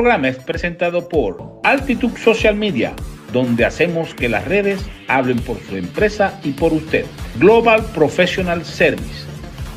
programa es presentado por Altitud Social Media, donde hacemos que las redes hablen por su empresa y por usted. Global Professional Service,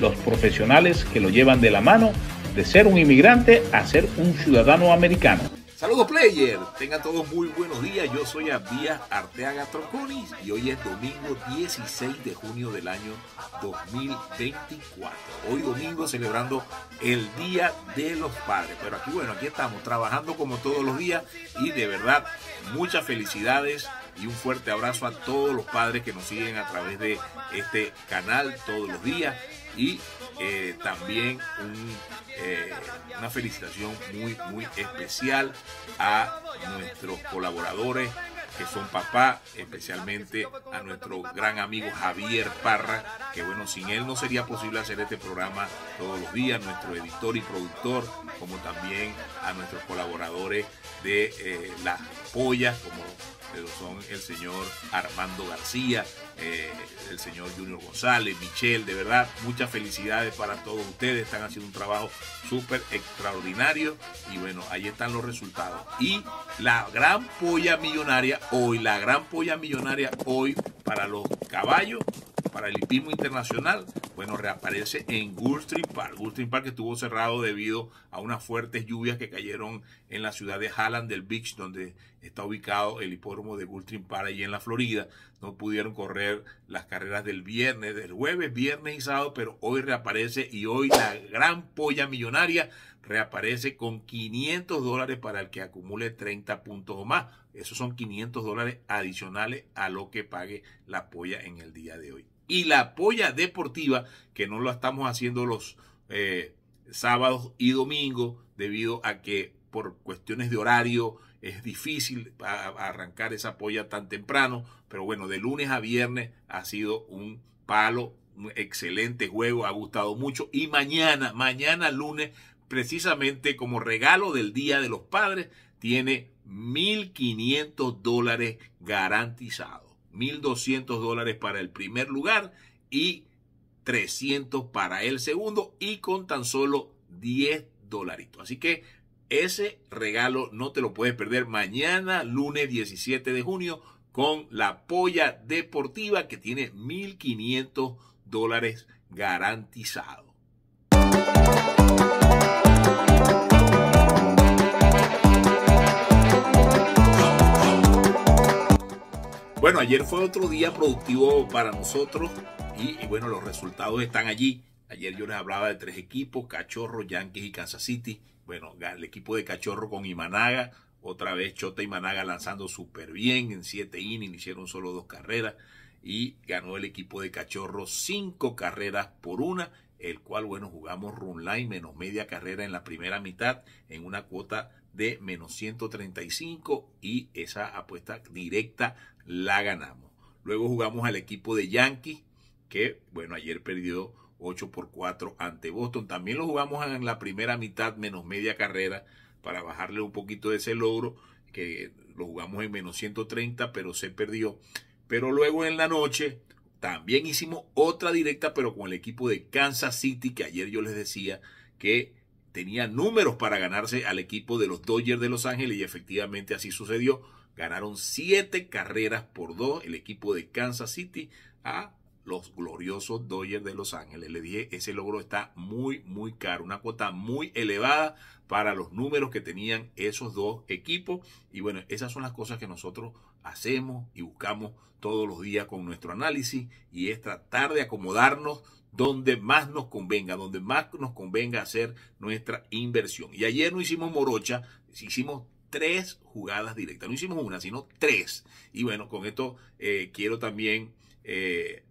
los profesionales que lo llevan de la mano de ser un inmigrante a ser un ciudadano americano. Saludos player, tengan todos muy buenos días, yo soy Abías Arteaga Tronconis y hoy es domingo 16 de junio del año 2024. Hoy domingo celebrando el Día de los Padres, pero aquí bueno, aquí estamos trabajando como todos los días y de verdad muchas felicidades y un fuerte abrazo a todos los padres que nos siguen a través de este canal todos los días y eh, también eh, una felicitación muy, muy especial a nuestros colaboradores que son papá, especialmente a nuestro gran amigo Javier Parra, que bueno, sin él no sería posible hacer este programa todos los días, nuestro editor y productor, como también a nuestros colaboradores de eh, las pollas, como pero son el señor Armando García, eh, el señor Junior González, Michelle, de verdad, muchas felicidades para todos ustedes, están haciendo un trabajo súper extraordinario y bueno, ahí están los resultados. Y la gran polla millonaria hoy, la gran polla millonaria hoy para los caballos para el hipismo Internacional, bueno, reaparece en Gulfstream Park. Gulfstream Park estuvo cerrado debido a unas fuertes lluvias que cayeron en la ciudad de Halland del Beach, donde está ubicado el hipódromo de Gulfstream Park, allí en la Florida. No pudieron correr las carreras del viernes, del jueves, viernes y sábado, pero hoy reaparece y hoy la gran polla millonaria reaparece con 500 dólares para el que acumule 30 puntos o más. Esos son 500 dólares adicionales a lo que pague la polla en el día de hoy. Y la polla deportiva, que no lo estamos haciendo los eh, sábados y domingos, debido a que por cuestiones de horario es difícil arrancar esa polla tan temprano. Pero bueno, de lunes a viernes ha sido un palo un excelente juego, ha gustado mucho. Y mañana, mañana lunes precisamente como regalo del Día de los Padres, tiene 1.500 dólares garantizados. 1.200 dólares para el primer lugar y 300 para el segundo y con tan solo 10 dolaritos. Así que ese regalo no te lo puedes perder mañana, lunes 17 de junio, con la polla deportiva que tiene 1.500 dólares garantizados. Bueno, ayer fue otro día productivo para nosotros y, bueno, los resultados están allí. Ayer yo les hablaba de tres equipos, Cachorro, Yankees y Kansas City. Bueno, el equipo de Cachorro con Imanaga, otra vez Chota y lanzando súper bien en siete innings, hicieron solo dos carreras y ganó el equipo de Cachorro cinco carreras por una el cual, bueno, jugamos run line menos media carrera en la primera mitad en una cuota de menos 135 y esa apuesta directa la ganamos. Luego jugamos al equipo de Yankees, que, bueno, ayer perdió 8 por 4 ante Boston. También lo jugamos en la primera mitad menos media carrera para bajarle un poquito de ese logro, que lo jugamos en menos 130, pero se perdió. Pero luego en la noche también hicimos otra directa, pero con el equipo de Kansas City, que ayer yo les decía que tenía números para ganarse al equipo de los Dodgers de Los Ángeles y efectivamente así sucedió. Ganaron siete carreras por dos el equipo de Kansas City a los gloriosos Dodgers de Los Ángeles. Le dije, ese logro está muy, muy caro, una cuota muy elevada para los números que tenían esos dos equipos. Y bueno, esas son las cosas que nosotros hacemos y buscamos todos los días con nuestro análisis y es tratar de acomodarnos donde más nos convenga, donde más nos convenga hacer nuestra inversión. Y ayer no hicimos morocha, hicimos tres jugadas directas, no hicimos una, sino tres. Y bueno, con esto eh, quiero también eh,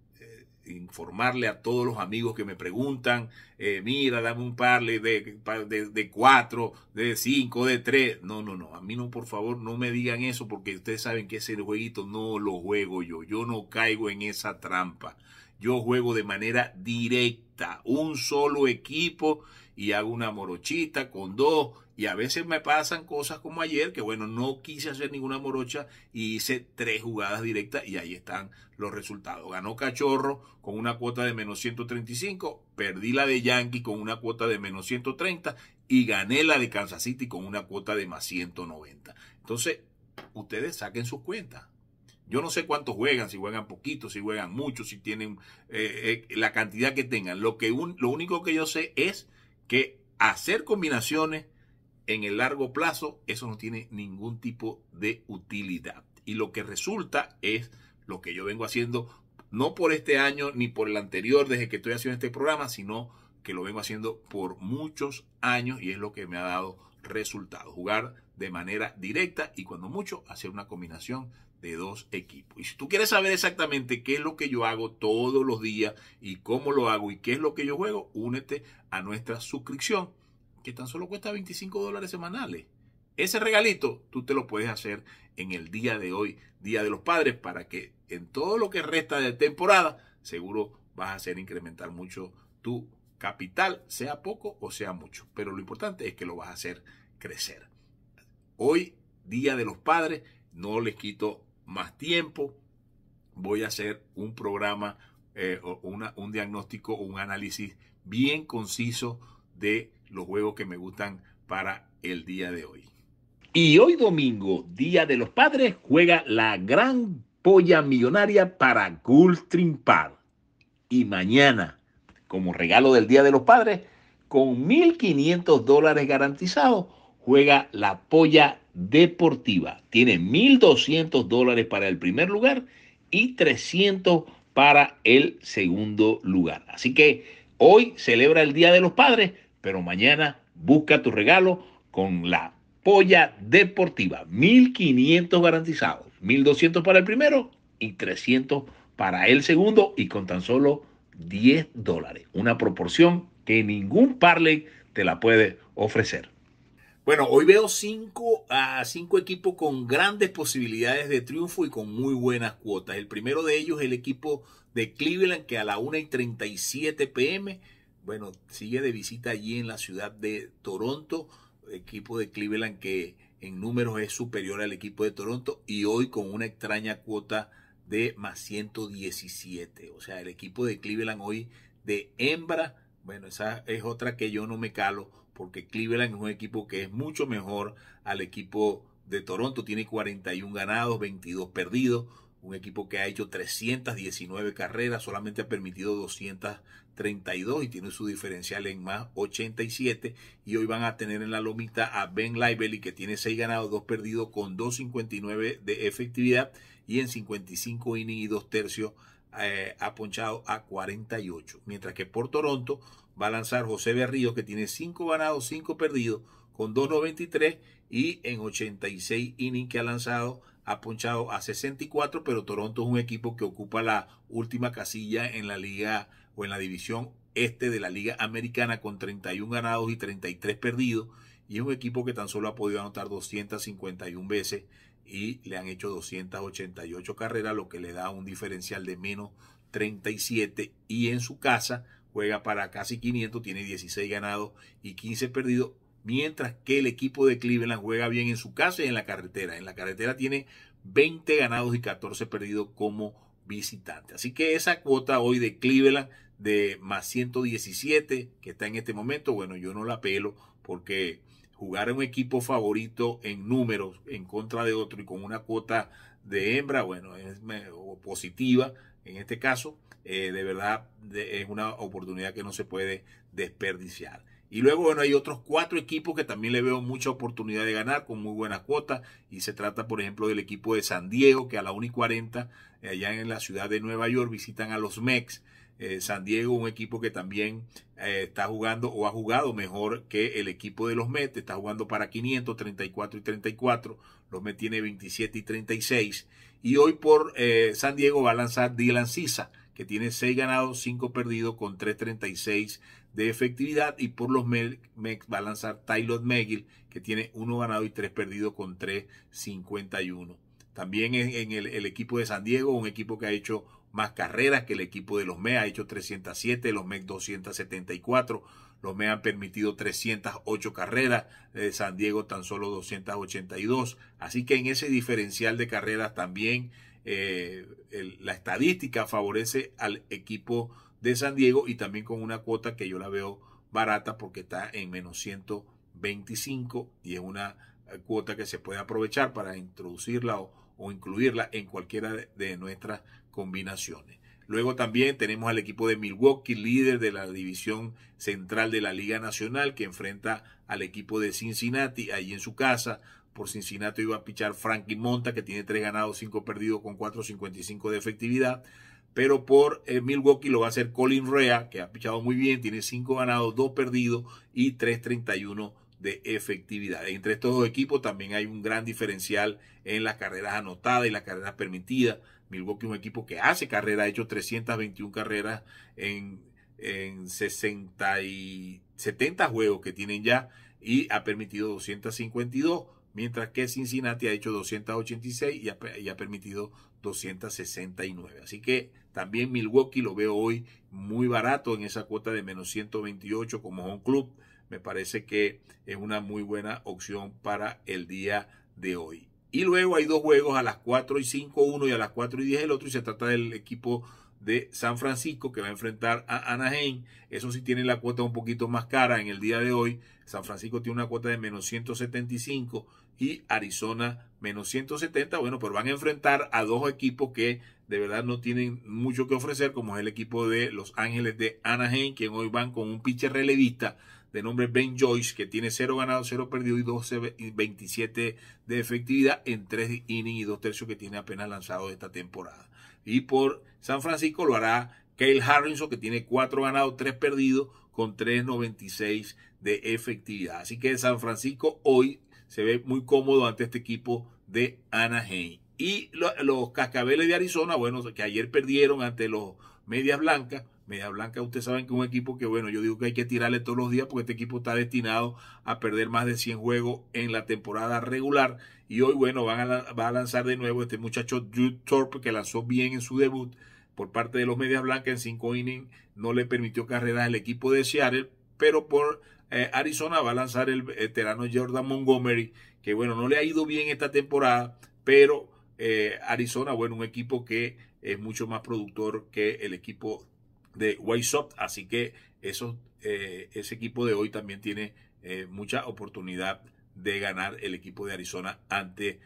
informarle a todos los amigos que me preguntan, eh, mira, dame un par de, de, de, cuatro, de cinco, de tres. No, no, no, a mí no, por favor, no me digan eso porque ustedes saben que ese jueguito no lo juego yo, yo no caigo en esa trampa. Yo juego de manera directa, un solo equipo y hago una morochita con dos. Y a veces me pasan cosas como ayer, que bueno, no quise hacer ninguna morocha y hice tres jugadas directas y ahí están los resultados. Ganó Cachorro con una cuota de menos 135, perdí la de Yankee con una cuota de menos 130 y gané la de Kansas City con una cuota de más 190. Entonces, ustedes saquen sus cuentas. Yo no sé cuántos juegan, si juegan poquito, si juegan mucho, si tienen eh, eh, la cantidad que tengan. Lo, que un, lo único que yo sé es que hacer combinaciones en el largo plazo, eso no tiene ningún tipo de utilidad. Y lo que resulta es lo que yo vengo haciendo, no por este año ni por el anterior, desde que estoy haciendo este programa, sino que lo vengo haciendo por muchos años y es lo que me ha dado resultado. Jugar de manera directa y cuando mucho hacer una combinación de dos equipos. Y si tú quieres saber exactamente qué es lo que yo hago todos los días y cómo lo hago y qué es lo que yo juego, únete a nuestra suscripción que tan solo cuesta 25 dólares semanales. Ese regalito tú te lo puedes hacer en el día de hoy, Día de los Padres, para que en todo lo que resta de temporada, seguro vas a hacer incrementar mucho tu capital, sea poco o sea mucho. Pero lo importante es que lo vas a hacer crecer. Hoy, Día de los Padres, no les quito más tiempo, voy a hacer un programa, eh, un diagnóstico un análisis bien conciso de los juegos que me gustan para el día de hoy. Y hoy domingo, Día de los Padres, juega la gran polla millonaria para Trim Par. Y mañana, como regalo del Día de los Padres, con 1.500 dólares garantizados, juega la polla Deportiva. Tiene 1.200 dólares para el primer lugar y 300 para el segundo lugar. Así que hoy celebra el Día de los Padres, pero mañana busca tu regalo con la polla deportiva. 1.500 garantizados. 1.200 para el primero y 300 para el segundo y con tan solo 10 dólares. Una proporción que ningún parley te la puede ofrecer. Bueno, hoy veo cinco, a cinco equipos con grandes posibilidades de triunfo y con muy buenas cuotas. El primero de ellos es el equipo de Cleveland, que a la 1 y 37 pm, bueno, sigue de visita allí en la ciudad de Toronto. Equipo de Cleveland que en números es superior al equipo de Toronto y hoy con una extraña cuota de más 117. O sea, el equipo de Cleveland hoy de hembra, bueno, esa es otra que yo no me calo porque Cleveland es un equipo que es mucho mejor al equipo de Toronto. Tiene 41 ganados, 22 perdidos. Un equipo que ha hecho 319 carreras, solamente ha permitido 232 y tiene su diferencial en más 87. Y hoy van a tener en la lomita a Ben Lively, que tiene 6 ganados, 2 perdidos, con 2.59 de efectividad y en 55 innings y 2 tercios eh, ha ponchado a 48. Mientras que por Toronto va a lanzar José Berrío, que tiene 5 ganados, 5 perdidos, con 2.93 y en 86 innings que ha lanzado ha ponchado a 64, pero Toronto es un equipo que ocupa la última casilla en la liga o en la división este de la liga americana con 31 ganados y 33 perdidos y es un equipo que tan solo ha podido anotar 251 veces y le han hecho 288 carreras, lo que le da un diferencial de menos 37 y en su casa juega para casi 500, tiene 16 ganados y 15 perdidos, mientras que el equipo de Cleveland juega bien en su casa y en la carretera. En la carretera tiene 20 ganados y 14 perdidos como visitante. Así que esa cuota hoy de Cleveland de más 117 que está en este momento, bueno, yo no la pelo porque jugar a un equipo favorito en números en contra de otro y con una cuota de hembra, bueno, es positiva, en este caso, eh, de verdad es una oportunidad que no se puede desperdiciar. Y luego, bueno, hay otros cuatro equipos que también le veo mucha oportunidad de ganar con muy buenas cuotas. Y se trata, por ejemplo, del equipo de San Diego, que a la 1 y 40, eh, allá en la ciudad de Nueva York, visitan a los Mex. Eh, San Diego, un equipo que también eh, está jugando o ha jugado mejor que el equipo de los Mets, está jugando para 500, 34 y 34, los Mets tiene 27 y 36, y hoy por eh, San Diego va a lanzar Dylan Sisa, que tiene 6 ganados, 5 perdidos con 336 de efectividad, y por los Mets va a lanzar Tyler McGill, que tiene 1 ganado y 3 perdidos con 351. También en, el equipo de San Diego, un equipo que ha hecho más carreras que el equipo de los MEA. Ha hecho 307, los MEC 274. Los MEA han permitido 308 carreras, de eh, San Diego tan solo 282. Así que en ese diferencial de carreras también eh, la estadística favorece al equipo de San Diego y también con una cuota que yo la veo barata porque está en menos 125 y es una eh, cuota que se puede aprovechar para introducirla o, incluirla en cualquiera de, de nuestras combinaciones. Luego también tenemos al equipo de Milwaukee, líder de la división central de la Liga Nacional, que enfrenta al equipo de Cincinnati ahí en su casa. Por Cincinnati iba a pichar Frankie Monta, que tiene tres ganados, cinco perdidos con 4.55 de efectividad. Pero por eh, Milwaukee lo va a hacer Colin Rea, que ha pichado muy bien, tiene cinco ganados, dos perdidos y 3.31 de efectividad. Entre estos dos equipos también hay un gran diferencial en las carreras anotadas y las carreras permitidas Milwaukee es un equipo que hace carrera, ha hecho 321 carreras en, 60 70 juegos que tienen ya y ha permitido 252, mientras que Cincinnati ha hecho 286 y ha, y ha permitido 269. Así que también Milwaukee lo veo hoy muy barato en esa cuota de menos 128 como home club. Me parece que es una muy buena opción para el día de hoy. Y luego hay dos juegos a las 4 y 5 uno y a las 4 y 10 el otro. Y se trata del equipo de San Francisco que va a enfrentar a Anaheim. Eso sí tiene la cuota un poquito más cara en el día de hoy. San Francisco tiene una cuota de menos 175 y Arizona menos 170. Bueno, pero van a enfrentar a dos equipos que de verdad no tienen mucho que ofrecer, como es el equipo de Los Ángeles de Anaheim, quien hoy van con un pitcher relevista de nombre Ben Joyce, que tiene 0 ganado, 0 perdido y 12, 27 de efectividad en 3 innings y 2 tercios que tiene apenas lanzado esta temporada. Y por San Francisco lo hará Kyle Harrison, que tiene 4 ganados, 3 perdidos, con 3.96 de efectividad. Así que San Francisco hoy se ve muy cómodo ante este equipo de Anaheim. Y los cascabeles de Arizona, bueno, que ayer perdieron ante los Medias Blancas, Medias Blanca, ustedes saben que es un equipo que, bueno, yo digo que hay que tirarle todos los días porque este equipo está destinado a perder más de 100 juegos en la temporada regular. Y hoy, bueno, van a, va a lanzar de nuevo este muchacho Jude Thorpe que lanzó bien en su debut por parte de los Medias Blancas en 5 innings. No le permitió carreras al equipo de Seattle, pero por eh, Arizona va a lanzar el veterano Jordan Montgomery, que, bueno, no le ha ido bien esta temporada, pero eh, Arizona, bueno, un equipo que es mucho más productor que el equipo de Waysoft, así que eh, ese equipo de hoy también tiene eh, mucha oportunidad de ganar el equipo de Arizona ante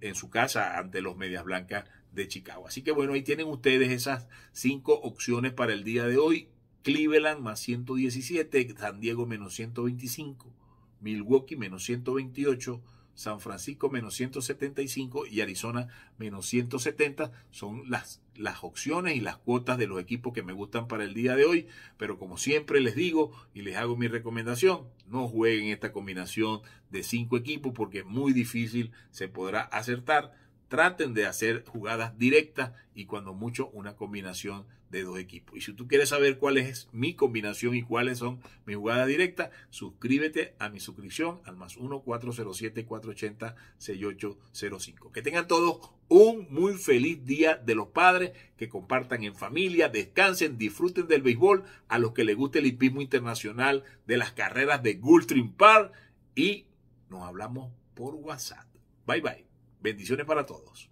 en su casa ante los Medias Blancas de Chicago. Así que bueno, ahí tienen ustedes esas cinco opciones para el día de hoy. Cleveland más 117, San Diego menos 125, Milwaukee menos 128, San Francisco menos 175 y Arizona menos 170 son las, las opciones y las cuotas de los equipos que me gustan para el día de hoy. Pero como siempre les digo y les hago mi recomendación, no jueguen esta combinación de cinco equipos porque muy difícil se podrá acertar traten de hacer jugadas directas y cuando mucho una combinación de dos equipos. Y si tú quieres saber cuál es mi combinación y cuáles son mis jugadas directas, suscríbete a mi suscripción al más 1-407-480-6805. Que tengan todos un muy feliz día de los padres, que compartan en familia, descansen, disfruten del béisbol, a los que les guste el hipismo internacional, de las carreras de Gultrim Park y nos hablamos por WhatsApp. Bye bye. Bendiciones para todos.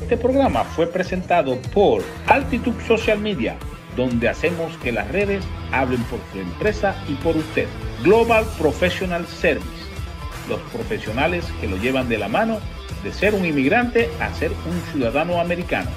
Este programa fue presentado por Altitude Social Media, donde hacemos que las redes hablen por su empresa y por usted. Global Professional Service, los profesionales que lo llevan de la mano de ser un inmigrante a ser un ciudadano americano.